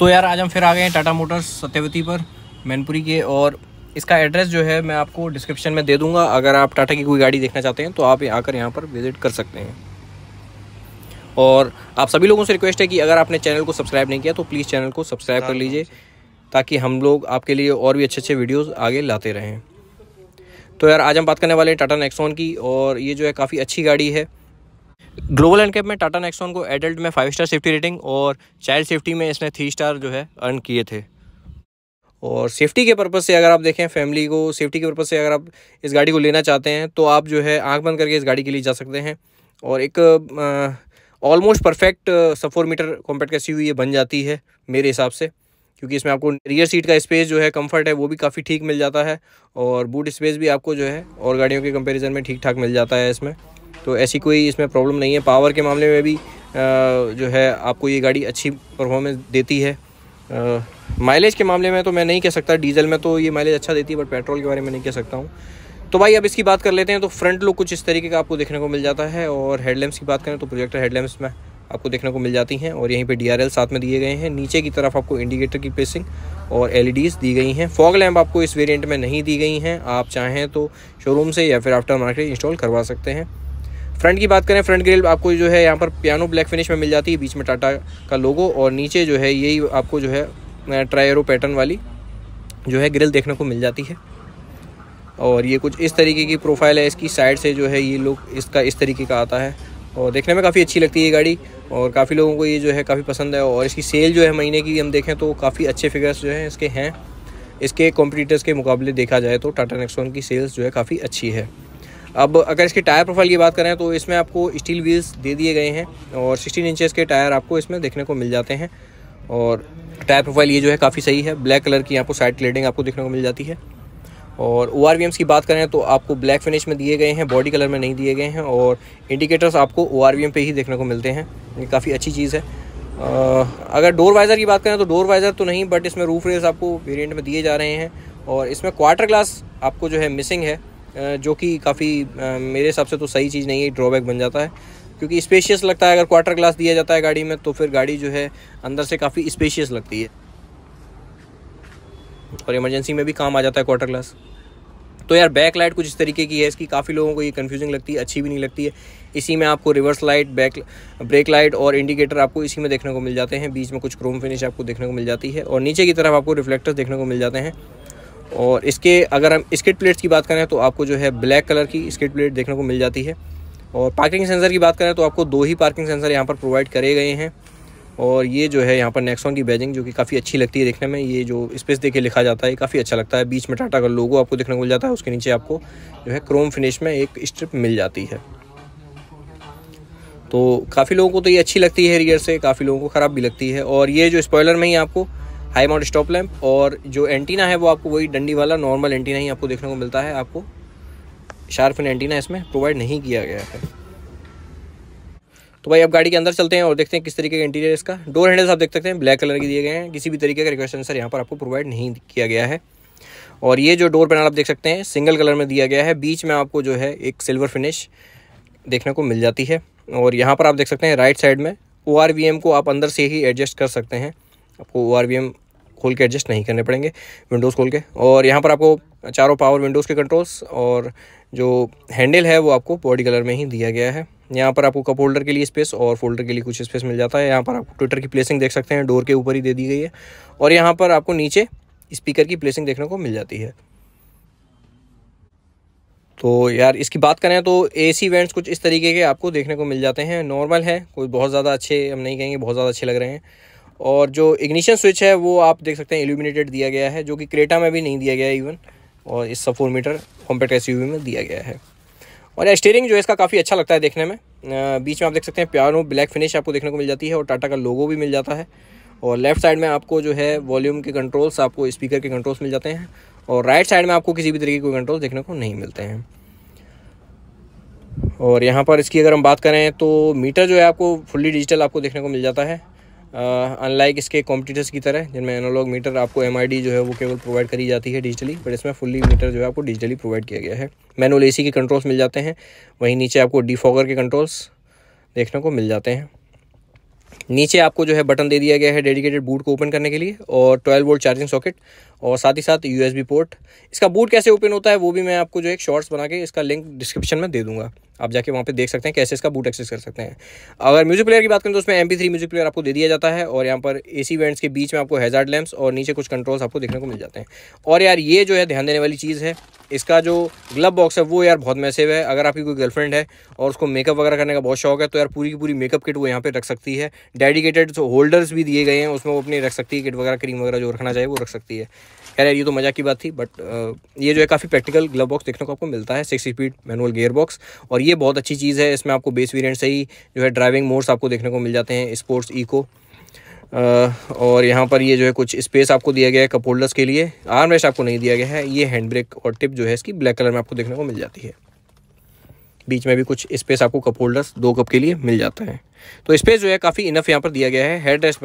तो यार आज हम फिर आ गए हैं टाटा मोटर्स सत्यवती पर मैनपुरी के और इसका एड्रेस जो है मैं आपको डिस्क्रिप्शन में दे दूंगा अगर आप टाटा की कोई गाड़ी देखना चाहते हैं तो आप आकर यहाँ पर विज़िट कर सकते हैं और आप सभी लोगों से रिक्वेस्ट है कि अगर आपने चैनल को सब्सक्राइब नहीं किया तो प्लीज़ चैनल को सब्सक्राइब कर लीजिए ताकि हम लोग आपके लिए और भी अच्छे अच्छे वीडियोज़ आगे लाते रहें तो यार आज हम बात करने वाले हैं टाटा नेक्सॉन की और ये जो है काफ़ी अच्छी गाड़ी है ग्लोबल एंड कैप में टाटा नेक्सॉन को एडल्ट में फाइव स्टार सेफ्टी रेटिंग और चाइल्ड सेफ्टी में इसने थ्री स्टार जो है अर्न किए थे और सेफ्टी के पर्पज़ से अगर आप देखें फैमिली को सेफ्टी के पर्पज़ से अगर आप इस गाड़ी को लेना चाहते हैं तो आप जो है आँख बंद करके इस गाड़ी के लिए जा सकते हैं और एक almost perfect sub four metre compact S ये बन जाती है मेरे हिसाब से क्योंकि इसमें आपको रियर सीट का स्पेस जो है कंफर्ट है वो भी काफ़ी ठीक मिल जाता है और बूट स्पेस भी आपको जो है और गाड़ियों के कंपैरिजन में ठीक ठाक मिल जाता है इसमें तो ऐसी कोई इसमें प्रॉब्लम नहीं है पावर के मामले में भी जो है आपको ये गाड़ी अच्छी परफॉर्मेंस देती है माइलेज के मामले में तो मैं नहीं कह सकता डीजल में तो ये माइलेज अच्छा देती है बट पेट्रोल के बारे में नहीं कह सकता हूँ तो भाई अब इसकी बात कर लेते हैं तो फ्रंट लुक कुछ इस तरीके का आपको देखने को मिल जाता है और हेडलैम्प्स की बात करें तो प्रोजेक्टर हेडलैम्प्स में आपको देखने को मिल जाती हैं और यहीं पे डी साथ में दिए गए हैं नीचे की तरफ आपको इंडिकेटर की पेसिंग और एल e दी गई हैं फॉग लैम्प आपको इस वेरिएंट में नहीं दी गई हैं आप चाहें तो शोरूम से या फिर आफ्टर मार्केट इंस्टॉल करवा सकते हैं फ्रंट की बात करें फ्रंट ग्रिल आपको जो है यहाँ पर पियानो ब्लैक फिनिश में मिल जाती है बीच में टाटा का लोगो और नीचे जो है यही आपको जो है ट्रायरो पैटर्न वाली जो है ग्रिल देखने को मिल जाती है और ये कुछ इस तरीके की प्रोफाइल है इसकी साइड से जो है ये लुक इसका इस तरीके का आता है और देखने में काफ़ी अच्छी लगती है ये गाड़ी और काफ़ी लोगों को ये जो है काफ़ी पसंद है और इसकी सेल जो है महीने की हम देखें तो काफ़ी अच्छे फिगर्स जो हैं इसके हैं इसके कॉम्पिटिटर्स के मुकाबले देखा जाए तो टाटा नेक्सॉन की सेल्स जो है काफ़ी अच्छी है अब अगर इसके टायर प्रोफाइल की बात करें तो इसमें आपको स्टील व्हील्स दे दिए गए हैं और 16 इंचेस के टायर आपको इसमें देखने को मिल जाते हैं और टायर प्रोफाइल ये जो है काफ़ी सही है ब्लैक कलर की यहाँ पर साइड क्लेडिंग आपको देखने को मिल जाती है और ओ की बात करें तो आपको ब्लैक फिनिश में दिए गए हैं बॉडी कलर में नहीं दिए गए हैं और इंडिकेटर्स आपको ओ पे ही देखने को मिलते हैं ये काफ़ी अच्छी चीज़ है अगर डोर वाइज़र की बात करें तो डोर वाइज़र तो नहीं बट इसमें रूफ रेस आपको वेरिएंट में दिए जा रहे हैं और इसमें क्वार्टर ग्लास आपको जो है मिसिंग है जो कि काफ़ी मेरे हिसाब से तो सही चीज़ नहीं है ड्रॉबैक बन जाता है क्योंकि स्पेशियस लगता है अगर क्वार्टर ग्लास दिया जाता है गाड़ी में तो फिर गाड़ी जो है अंदर से काफ़ी स्पेशियस लगती है और इमरजेंसी में भी काम आ जाता है क्वार्टर ग्लास तो यार बैक लाइट कुछ इस तरीके की है इसकी काफ़ी लोगों को ये कन्फ्यूजिंग लगती है अच्छी भी नहीं लगती है इसी में आपको reverse light back brake light और इंडिकेटर आपको इसी में देखने को मिल जाते हैं बीच में कुछ क्रोम फिनिश आपको देखने को मिल जाती है और नीचे की तरफ आपको रिफ्लेक्टर्स देखने को मिल जाते हैं और इसके अगर हम स्किट प्लेट्स की बात करें तो आपको जो है ब्लैक कलर की स्किट प्लेट देखने को मिल जाती है और पार्किंग सेंसर की बात करें तो आपको दो ही पार्किंग सेंसर यहाँ पर प्रोवाइड करे गए हैं और ये जो है यहाँ पर नेक्सॉन की बैजिंग जो कि काफ़ी अच्छी लगती है देखने में ये जो स्पेस देखे लिखा जाता है काफ़ी अच्छा लगता है बीच में टाटा का लोगो आपको देखने को मिल जाता है उसके नीचे आपको जो है क्रोम फिनिश में एक स्ट्रिप मिल जाती है तो काफ़ी लोगों को तो ये अच्छी लगती है रियर से काफ़ी लोगों को ख़राब भी लगती है और ये जो स्पॉयलर में ही आपको हाई माउंट स्टॉप लैम्प और जो एंटीना है वो आपको वही डंडी वाला नॉर्मल एंटीना ही आपको देखने को मिलता है आपको शार्पन एंटीना इसमें प्रोवाइड नहीं किया गया है तो भाई अब गाड़ी के अंदर चलते हैं और देखते हैं किस तरीके का इंटीरियर इसका डोर हैंडल्स आप देख सकते हैं ब्लैक कलर के दिए गए हैं किसी भी तरीके का रिक्वेस्ट आंसर यहाँ पर आपको प्रोवाइड नहीं किया गया है और ये जो डोर पैनल आप देख सकते हैं सिंगल कलर में दिया गया है बीच में आपको जो है एक सिल्वर फिनिश देखने को मिल जाती है और यहाँ पर आप देख सकते हैं राइट साइड में ओ को आप अंदर से ही एडजस्ट कर सकते हैं आपको ओ खोल के एडजस्ट नहीं करने पड़ेंगे विंडोज़ खोल के और यहाँ पर आपको चारों पावर विंडोज़ के कंट्रोल्स और जो हैंडल है वो आपको बॉडी कलर में ही दिया गया है यहाँ पर आपको कप होल्डर के लिए स्पेस और फोल्डर के लिए कुछ स्पेस मिल जाता है यहाँ पर आपको ट्विटर की प्लेसिंग देख सकते हैं डोर के ऊपर ही दे दी गई है और यहाँ पर आपको नीचे स्पीकर की प्लेसिंग देखने को मिल जाती है तो यार इसकी बात करें तो ए सी वेंट्स कुछ इस तरीके के आपको देखने को मिल जाते हैं नॉर्मल है कोई बहुत ज़्यादा अच्छे हम नहीं कहेंगे बहुत ज़्यादा अच्छे लग रहे हैं और जो इग्निशन स्विच है वो आप देख सकते हैं एल्यूमिनेटेड दिया गया है जो कि क्रेटा में भी नहीं दिया गया इवन और इस सब फोर मीटर कॉम्पैक्ट एस में दिया गया है और स्टेयरिंग जो है इसका काफ़ी अच्छा लगता है देखने में बीच में आप देख सकते हैं प्यारो ब्लैक फिनिश आपको देखने को मिल जाती है और टाटा का लोगो भी मिल जाता है और लेफ्ट साइड में आपको जो है वॉल्यूम के कंट्रोल्स आपको स्पीकर के कंट्रोल्स मिल जाते हैं और राइट साइड में आपको किसी भी तरीके के कंट्रोल देखने को नहीं मिलते हैं और यहाँ पर इसकी अगर हम बात करें तो मीटर जो है आपको फुल्ली डिजिटल आपको देखने को मिल जाता है अनलाइक इसके कॉम्पिटिटर्स की तरह जिनमें एनालॉग मीटर आपको एम जो है वो केवल प्रोवाइड करी जाती है डिजिटली बट इसमें फुल्ली मीटर जो है आपको डिजिटली प्रोवाइड किया गया है मैनुअल ए के कंट्रोल्स मिल जाते हैं वहीं नीचे आपको डिफॉगर के कंट्रोल्स देखने को मिल जाते हैं नीचे आपको जो है बटन दे दिया गया है डेडिकेटेड बूट को ओपन करने के लिए और 12 वोल्ट चार्जिंग सॉकेट और साथ ही साथ यू पोर्ट इसका बूट कैसे ओपन होता है वो भी मैं आपको जो एक शॉर्ट्स बना के इसका लिंक डिस्क्रिप्शन में दे दूंगा आप जाके वहाँ पे देख सकते हैं कैसे इसका बूट एक्सेस कर सकते हैं अगर म्यूजिक प्लेयर की बात करें तो उसमें एम पी म्यूजिक प्लेयर आपको दे दिया जाता है और यहाँ पर ए सी के बीच में आपको हेजार्ड लैम्प्स और नीचे कुछ कंट्रोल्स आपको देखने को मिल जाते हैं और यार ये जो है ध्यान देने वाली चीज़ है इसका जो ग्लब बॉक्स है वो यार बहुत मैसेव है अगर आपकी कोई गर्लफ्रेंड है और उसको मेकअप वगैरह करने का बहुत शौक है तो यार पूरी की पूरी मेकअप किट वो यहाँ पे रख सकती है डेडिकेटेड होल्डर्स भी दिए गए हैं उसमें वो अपनी रख सकती है किट वगैरह क्रीम वगैरह जो रखना चाहिए वो रख सकती है खैर ये तो मज़ा की बात थी बट ये जो है काफ़ी प्रैक्टिकल ग्लव बॉक्स देखने को आपको मिलता है six speed manual gear box और ये बहुत अच्छी चीज़ है इसमें आपको बेस वेरियंट से ही जो है ड्राइविंग मोड्स आपको देखने को मिल जाते हैं स्पोर्ट्स इको और यहाँ पर ये जो है कुछ स्पेस आपको दिया गया है कप होल्डर्स के लिए आर्म रेस्ट आपको नहीं दिया गया है ये हैंड ब्रेक और टिप जो है इसकी ब्लैक कलर में आपको देखने को मिल जाती है बीच में भी कुछ स्पेस आपको कप होल्डर्स दो कप के लिए मिल जाता है तो स्पेस जो है काफ़ी इनफ यहाँ पर दिया गया है head rest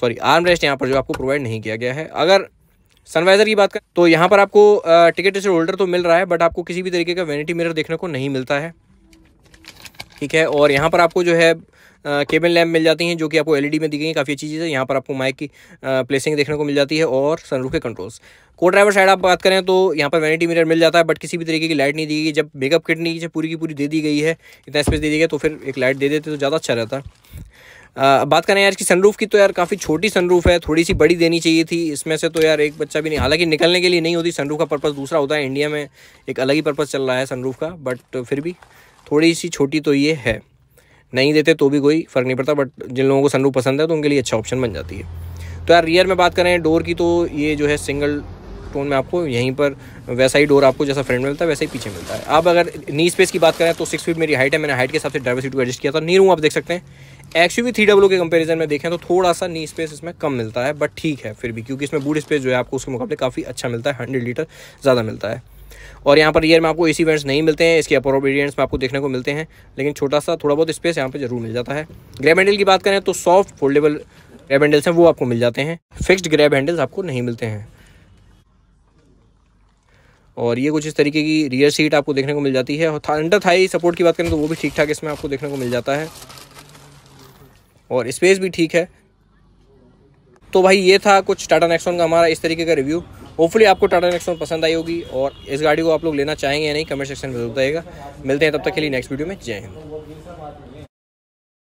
sorry arm rest यहाँ पर जो आपको प्रोवाइड नहीं किया गया है अगर सनवाइजर की बात करें तो यहाँ पर आपको टिकट से होल्डर तो मिल रहा है बट आपको किसी भी तरीके का वेनिटी मिरर देखने को नहीं मिलता है ठीक है और यहाँ पर आपको जो है केबल लैम्प मिल जाती हैं जो कि आपको एलईडी e में दी गई हैं काफ़ी अच्छी चीज़ है यहाँ पर आपको माइक की प्लेसिंग देखने को मिल जाती है और सनरूफ के कंट्रोल्स को ड्राइवर साइड आप बात करें तो यहाँ पर वैनिटी मिरर मिल जाता है बट किसी भी तरीके की लाइट नहीं दी गई जब मेकअप किट नहीं पूरी की पूरी दे दी गई है इतना स्पेस दे दी गई तो फिर एक लाइट दे देते तो ज़्यादा अच्छा रहता आ, बात करें यार इसकी सनरूफ की तो यार काफ़ी छोटी सनरूफ है थोड़ी सी बड़ी देनी चाहिए थी इसमें से तो यार एक बच्चा भी नहीं हालांकि निकलने के लिए नहीं होती सनरूफ का पर्पज़ दूसरा होता है इंडिया में एक अलग ही पर्पज़ चल रहा है सनरूफ का बट फिर भी थोड़ी सी छोटी तो ये है नहीं देते तो भी कोई फ़र्क नहीं पड़ता बट जिन लोगों को सनरूफ पसंद है तो उनके लिए अच्छा ऑप्शन बन जाती है तो यार रियर में बात करें डोर की तो ये जो है सिंगल टोन में आपको यहीं पर वैसा ही डोर आपको जैसा फ्रंट में मिलता है वैसे ही पीछे मिलता है आप अगर नी स्पेस की बात करें तो सिक्स फीट मेरी हाइट है मैंने हाइट के हिसाब से ड्राइवर सीट को एडजस्ट किया था नी रूम आप देख सकते हैं एक्स यू थ्री डब्ल्यू के कंपेरिजन में देखें तो थोड़ा सा नी स्पेस इसमें कम मिलता है बट ठीक है फिर भी क्योंकि इसमें बूट स्पेस जो है आपको उसके मुकाबले काफ़ी अच्छा मिलता है हंड्रेड लीटर ज़्यादा मिलता है और यहाँ पर ईयर में आपको एसी वेंट्स नहीं मिलते हैं इसके अपर वेरियंट्स में आपको देखने को मिलते हैं लेकिन छोटा सा थोड़ा बहुत स्पेस यहाँ पर जरूर मिल जाता है ग्रैब हैंडल की बात करें तो सॉफ्ट फोल्डेबल ग्रैब हैंडल्स हैं वो आपको मिल जाते हैं फिक्सड ग्रैब हैंडल्स आपको नहीं मिलते हैं और ये कुछ इस तरीके की रियर सीट आपको देखने को मिल जाती है और अंडर थाई सपोर्ट की बात करें तो वो भी ठीक ठाक इसमें आपको देखने को मिल जाता है और स्पेस भी ठीक है तो भाई ये था कुछ टाटा नेक्सॉन का हमारा इस तरीके का रिव्यू होपफुली आपको टाटा नेक्सॉन पसंद आई होगी और इस गाड़ी को आप लोग लेना चाहेंगे या नहीं कमेंट सेक्शन में जरूर आएगा मिलते हैं तब तक के लिए नेक्स्ट वीडियो में जय हिंद